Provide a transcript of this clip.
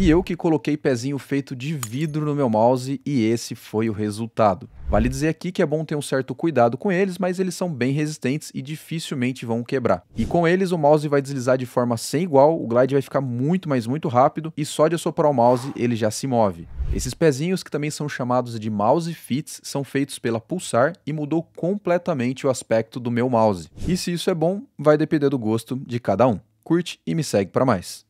E eu que coloquei pezinho feito de vidro no meu mouse e esse foi o resultado. Vale dizer aqui que é bom ter um certo cuidado com eles, mas eles são bem resistentes e dificilmente vão quebrar. E com eles o mouse vai deslizar de forma sem igual, o glide vai ficar muito, mas muito rápido e só de assoprar o mouse ele já se move. Esses pezinhos, que também são chamados de mouse fits, são feitos pela Pulsar e mudou completamente o aspecto do meu mouse. E se isso é bom, vai depender do gosto de cada um. Curte e me segue para mais.